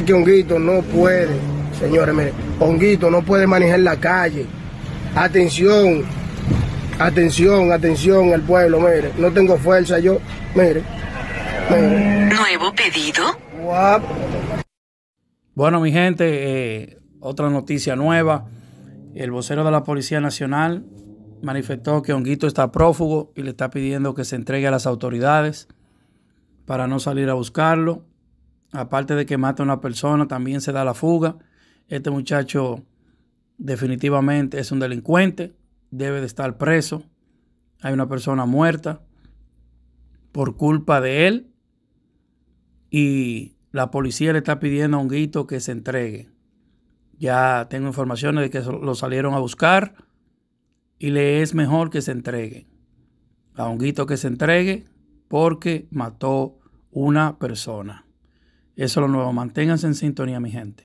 Que Honguito no puede, señores, mire, Honguito no puede manejar la calle. Atención, atención, atención al pueblo, mire, no tengo fuerza yo, mire. Nuevo pedido. Bueno, mi gente, eh, otra noticia nueva. El vocero de la Policía Nacional manifestó que Honguito está prófugo y le está pidiendo que se entregue a las autoridades para no salir a buscarlo aparte de que mata a una persona, también se da la fuga. Este muchacho definitivamente es un delincuente, debe de estar preso. Hay una persona muerta por culpa de él y la policía le está pidiendo a Honguito que se entregue. Ya tengo informaciones de que lo salieron a buscar y le es mejor que se entregue. A Honguito que se entregue porque mató una persona. Eso es lo nuevo. Manténganse en sintonía, mi gente.